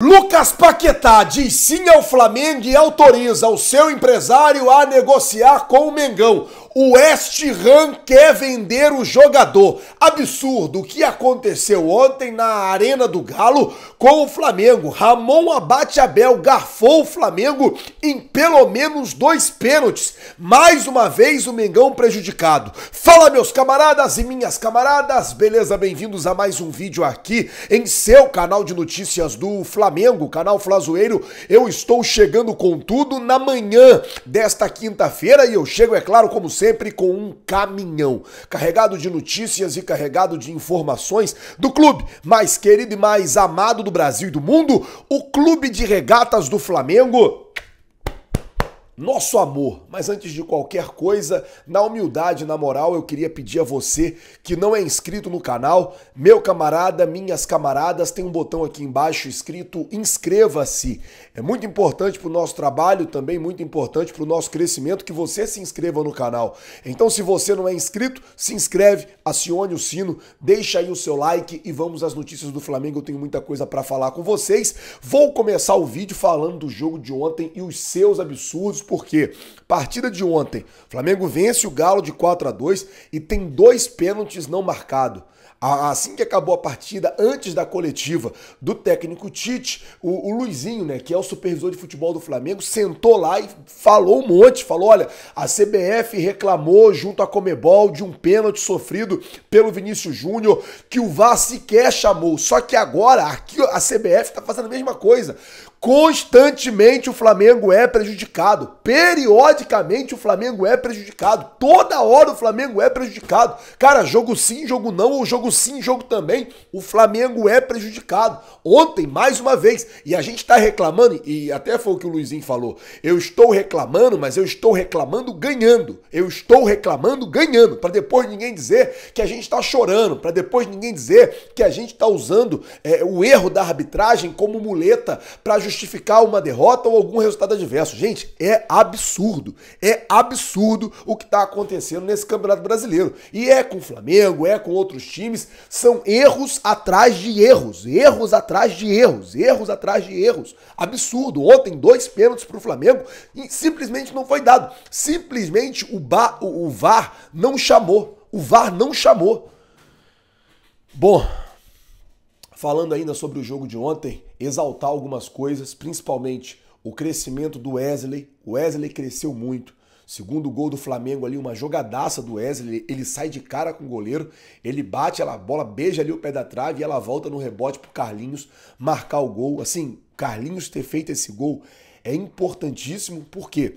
Lucas Paquetá diz sim ao Flamengo e autoriza o seu empresário a negociar com o Mengão. O West Ham quer vender o jogador. Absurdo o que aconteceu ontem na Arena do Galo com o Flamengo. Ramon Abate Abel garfou o Flamengo em pelo menos dois pênaltis. Mais uma vez o Mengão prejudicado. Fala meus camaradas e minhas camaradas, beleza? Bem-vindos a mais um vídeo aqui em seu canal de notícias do Flamengo, canal Flazoeiro. Eu estou chegando com tudo na manhã desta quinta-feira e eu chego, é claro, como sempre sempre com um caminhão, carregado de notícias e carregado de informações do clube mais querido e mais amado do Brasil e do mundo, o Clube de Regatas do Flamengo nosso amor. Mas antes de qualquer coisa, na humildade, na moral, eu queria pedir a você que não é inscrito no canal, meu camarada, minhas camaradas, tem um botão aqui embaixo escrito inscreva-se. É muito importante para o nosso trabalho, também muito importante para o nosso crescimento que você se inscreva no canal. Então, se você não é inscrito, se inscreve, acione o sino, deixa aí o seu like e vamos às notícias do Flamengo. Eu tenho muita coisa para falar com vocês. Vou começar o vídeo falando do jogo de ontem e os seus absurdos porque partida de ontem, Flamengo vence o Galo de 4 a 2 e tem dois pênaltis não marcados. Assim que acabou a partida, antes da coletiva do técnico Tite, o, o, Luizinho, né, que é o supervisor de futebol do Flamengo, sentou lá e falou um monte, falou: olha, a CBF reclamou junto à Comebol de um pênalti sofrido pelo Vinícius Júnior, que o VAR sequer chamou. Só que agora aqui, a CBF está fazendo a mesma coisa Constantemente o Flamengo é prejudicado. Periodicamente o Flamengo é prejudicado. Toda hora o Flamengo é prejudicado. Cara, jogo sim, jogo não, ou jogo sim, jogo também. O Flamengo é prejudicado. Ontem, mais uma vez, e a gente está reclamando, e até foi o que o Luizinho falou. Eu estou reclamando, mas eu estou reclamando ganhando. Eu estou reclamando ganhando. Para depois ninguém dizer que a gente está chorando. Para depois ninguém dizer que a gente está usando é, o erro da arbitragem como muleta para justificar uma derrota ou algum resultado adverso. Gente, é absurdo. É absurdo o que está acontecendo nesse Campeonato Brasileiro. E é com o Flamengo, é com outros times. São erros atrás de erros. Erros atrás de erros. Erros atrás de erros. Absurdo. Ontem, dois pênaltis para o Flamengo e simplesmente não foi dado. Simplesmente o, ba, o, o VAR não chamou. O VAR não chamou. Bom, falando ainda sobre o jogo de ontem, exaltar algumas coisas, principalmente o crescimento do Wesley. O Wesley cresceu muito. Segundo gol do Flamengo ali, uma jogadaça do Wesley, ele sai de cara com o goleiro, ele bate, ela bola beija ali o pé da trave e ela volta no rebote pro Carlinhos marcar o gol. Assim, Carlinhos ter feito esse gol é importantíssimo, porque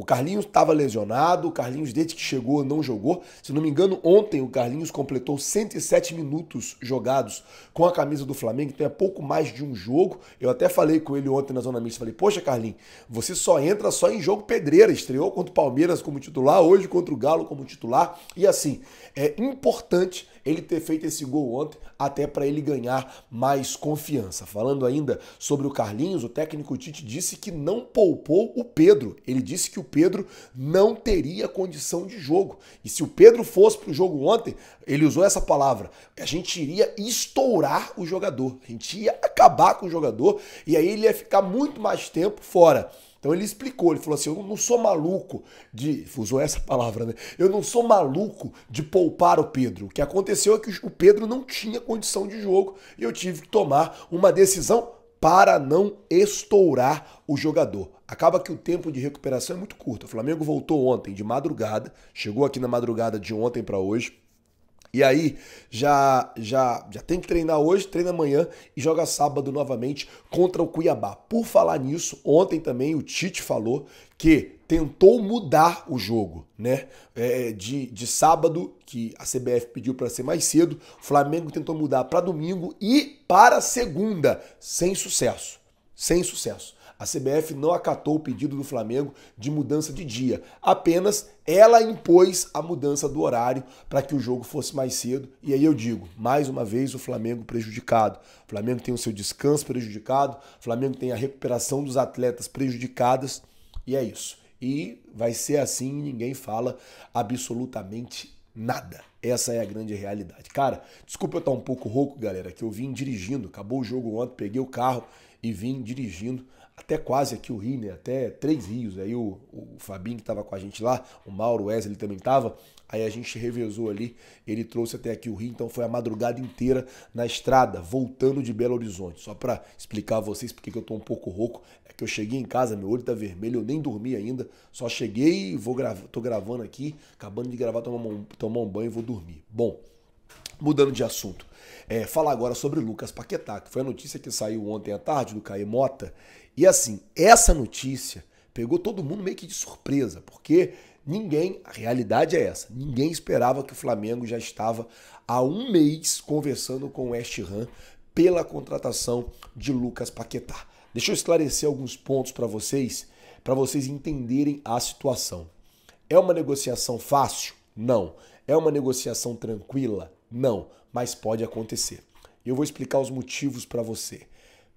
o Carlinhos estava lesionado, o Carlinhos, desde que chegou, não jogou. Se não me engano, ontem o Carlinhos completou 107 minutos jogados com a camisa do Flamengo, então é pouco mais de um jogo. Eu até falei com ele ontem na Zona Mista, falei, poxa, Carlinhos, você só entra só em jogo pedreira. Estreou contra o Palmeiras como titular, hoje contra o Galo como titular. E assim, é importante ele ter feito esse gol ontem, até para ele ganhar mais confiança. Falando ainda sobre o Carlinhos, o técnico Tite disse que não poupou o Pedro. Ele disse que o Pedro não teria condição de jogo. E se o Pedro fosse para o jogo ontem, ele usou essa palavra, a gente iria estourar o jogador, a gente ia acabar com o jogador e aí ele ia ficar muito mais tempo fora. Então ele explicou, ele falou assim: eu não sou maluco de. Usou essa palavra, né? Eu não sou maluco de poupar o Pedro. O que aconteceu é que o Pedro não tinha condição de jogo e eu tive que tomar uma decisão para não estourar o jogador. Acaba que o tempo de recuperação é muito curto. O Flamengo voltou ontem de madrugada, chegou aqui na madrugada de ontem para hoje e aí, já, já, já tem que treinar hoje, treina amanhã e joga sábado novamente contra o Cuiabá. Por falar nisso, ontem também o Tite falou que tentou mudar o jogo, né? É, é de, de sábado, que a CBF pediu para ser mais cedo, o Flamengo tentou mudar para domingo e para segunda, sem sucesso. Sem sucesso. A CBF não acatou o pedido do Flamengo de mudança de dia, apenas ela impôs a mudança do horário para que o jogo fosse mais cedo. E aí eu digo, mais uma vez o Flamengo prejudicado. O Flamengo tem o seu descanso prejudicado, o Flamengo tem a recuperação dos atletas prejudicadas, e é isso. E vai ser assim, ninguém fala absolutamente nada. Essa é a grande realidade. Cara, desculpa eu estar tá um pouco rouco, galera, que eu vim dirigindo. Acabou o jogo ontem, peguei o carro e vim dirigindo até quase aqui o Rio, né? Até três rios. Aí o, o Fabinho que estava com a gente lá, o Mauro, o Wesley também estava. Aí a gente revezou ali, ele trouxe até aqui o Rio, então foi a madrugada inteira na estrada, voltando de Belo Horizonte. Só para explicar a vocês porque eu tô um pouco rouco, é que eu cheguei em casa, meu olho tá vermelho, eu nem dormi ainda, só cheguei, vou gravar, tô gravando aqui, acabando de gravar, tomar um, tomar um banho e vou dormir. Bom, mudando de assunto. É, falar agora sobre Lucas Paquetá, que foi a notícia que saiu ontem à tarde do Caê Mota e assim, essa notícia pegou todo mundo meio que de surpresa, porque ninguém, a realidade é essa, ninguém esperava que o Flamengo já estava há um mês conversando com o West Ham pela contratação de Lucas Paquetá. Deixa eu esclarecer alguns pontos para vocês, para vocês entenderem a situação. É uma negociação fácil? Não. É uma negociação tranquila? Não, mas pode acontecer. Eu vou explicar os motivos para você.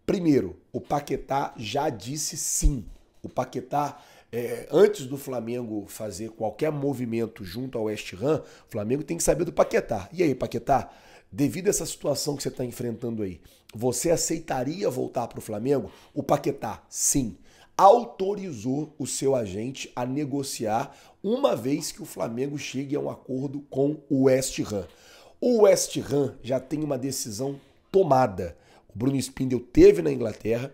Primeiro, o Paquetá já disse sim. O Paquetá, é, antes do Flamengo fazer qualquer movimento junto ao West Ham, o Flamengo tem que saber do Paquetá. E aí, Paquetá, devido a essa situação que você está enfrentando aí, você aceitaria voltar para o Flamengo? O Paquetá, sim autorizou o seu agente a negociar uma vez que o Flamengo chegue a um acordo com o West Ham. O West Ham já tem uma decisão tomada. O Bruno Spindel teve na Inglaterra,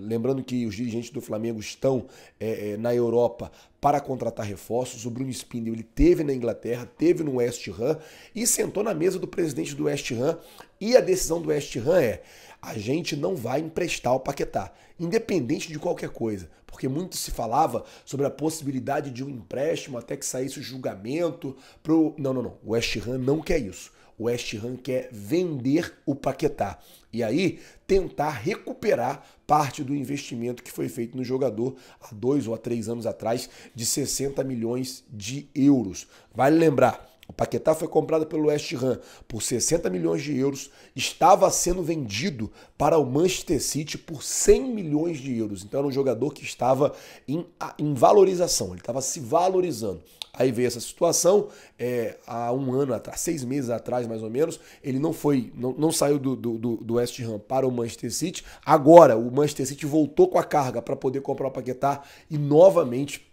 lembrando que os dirigentes do Flamengo estão é, é, na Europa para contratar reforços. O Bruno Spindel ele teve na Inglaterra, teve no West Ham e sentou na mesa do presidente do West Ham. E a decisão do West Ham é: a gente não vai emprestar o Paquetá, independente de qualquer coisa, porque muito se falava sobre a possibilidade de um empréstimo até que saísse o julgamento pro não, não, não. O West Ham não quer isso o West Ham quer vender o Paquetá e aí tentar recuperar parte do investimento que foi feito no jogador há dois ou há três anos atrás de 60 milhões de euros. Vale lembrar, o Paquetá foi comprado pelo West Ham por 60 milhões de euros, estava sendo vendido para o Manchester City por 100 milhões de euros. Então era um jogador que estava em, em valorização, ele estava se valorizando. Aí veio essa situação, é, há um ano atrás, seis meses atrás mais ou menos, ele não foi, não, não saiu do, do, do West Ham para o Manchester City. Agora o Manchester City voltou com a carga para poder comprar o Paquetá e novamente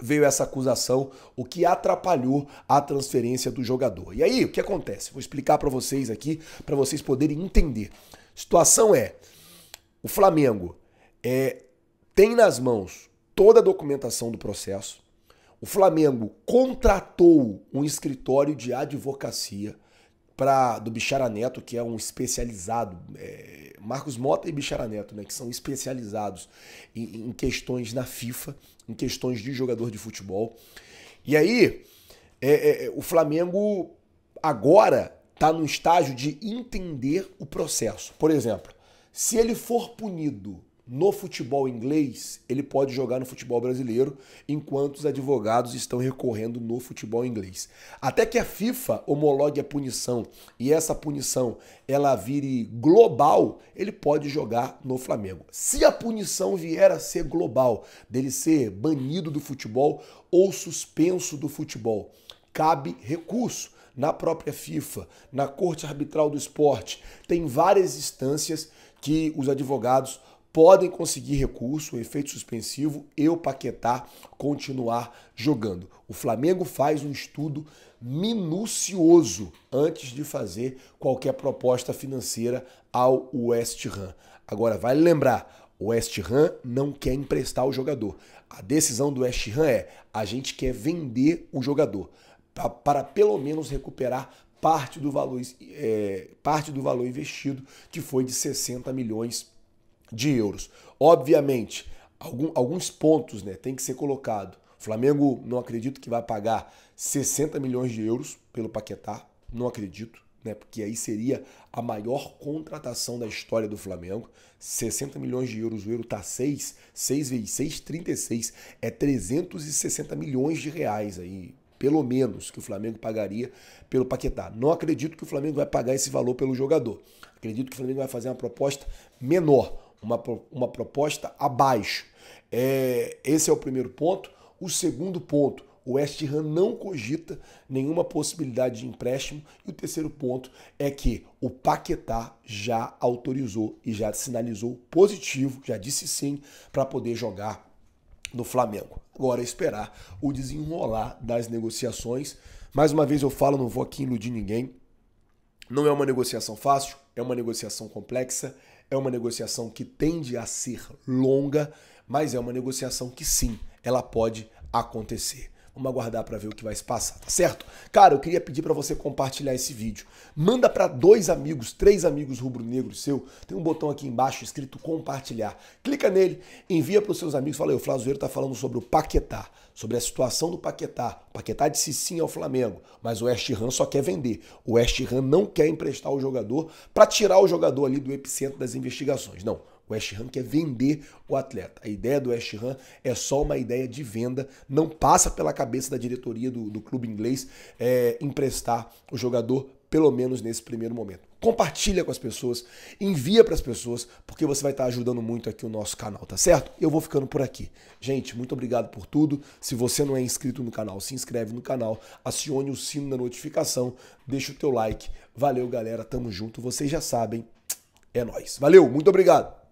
veio essa acusação, o que atrapalhou a transferência do jogador. E aí, o que acontece? Vou explicar para vocês aqui, para vocês poderem entender. A situação é, o Flamengo é, tem nas mãos toda a documentação do processo, o Flamengo contratou um escritório de advocacia para do Bichara Neto, que é um especializado, é, Marcos Mota e Bichara Neto, né, que são especializados em, em questões na FIFA, em questões de jogador de futebol. E aí, é, é, é o Flamengo agora está no estágio de entender o processo. Por exemplo, se ele for punido no futebol inglês, ele pode jogar no futebol brasileiro, enquanto os advogados estão recorrendo no futebol inglês. Até que a FIFA homologue a punição e essa punição ela vire global, ele pode jogar no Flamengo. Se a punição vier a ser global, dele ser banido do futebol ou suspenso do futebol, cabe recurso na própria FIFA, na Corte Arbitral do Esporte. Tem várias instâncias que os advogados podem conseguir recurso, efeito suspensivo e o Paquetá continuar jogando. O Flamengo faz um estudo minucioso antes de fazer qualquer proposta financeira ao West Ham. Agora, vale lembrar, o West Ham não quer emprestar o jogador. A decisão do West Ham é: a gente quer vender o jogador pra, para pelo menos recuperar parte do valor, é, parte do valor investido, que foi de 60 milhões de euros. Obviamente, algum, alguns pontos né, tem que ser colocado. O Flamengo não acredito que vai pagar 60 milhões de euros pelo Paquetá, não acredito, né, porque aí seria a maior contratação da história do Flamengo. 60 milhões de euros, o euro tá 6, 6 vezes 6, 36, é 360 milhões de reais aí, pelo menos que o Flamengo pagaria pelo Paquetá. Não acredito que o Flamengo vai pagar esse valor pelo jogador. Acredito que o Flamengo vai fazer uma proposta menor uma, uma proposta abaixo. É, esse é o primeiro ponto. O segundo ponto, o West Ham não cogita nenhuma possibilidade de empréstimo. E o terceiro ponto é que o Paquetá já autorizou e já sinalizou positivo, já disse sim, para poder jogar no Flamengo. Agora é esperar o desenrolar das negociações. Mais uma vez eu falo, não vou aqui iludir ninguém. Não é uma negociação fácil. É uma negociação complexa, é uma negociação que tende a ser longa, mas é uma negociação que sim, ela pode acontecer. Vamos aguardar para ver o que vai se passar, tá certo? Cara, eu queria pedir para você compartilhar esse vídeo. Manda para dois amigos, três amigos rubro-negro seu. Tem um botão aqui embaixo escrito compartilhar. Clica nele, envia para os seus amigos. Fala, o Flávio Zoeiro tá falando sobre o Paquetá, sobre a situação do Paquetá. O Paquetá disse sim ao Flamengo, mas o West Ham só quer vender. O West Ham não quer emprestar o jogador para tirar o jogador ali do epicentro das investigações. Não, o West Ham quer é vender o atleta. A ideia do West Ham é só uma ideia de venda, não passa pela cabeça da diretoria do, do clube inglês é, emprestar o jogador, pelo menos nesse primeiro momento compartilha com as pessoas, envia para as pessoas, porque você vai estar tá ajudando muito aqui o nosso canal, tá certo? Eu vou ficando por aqui. Gente, muito obrigado por tudo. Se você não é inscrito no canal, se inscreve no canal, acione o sino da notificação, deixa o teu like. Valeu, galera, tamo junto. Vocês já sabem. É nós. Valeu, muito obrigado.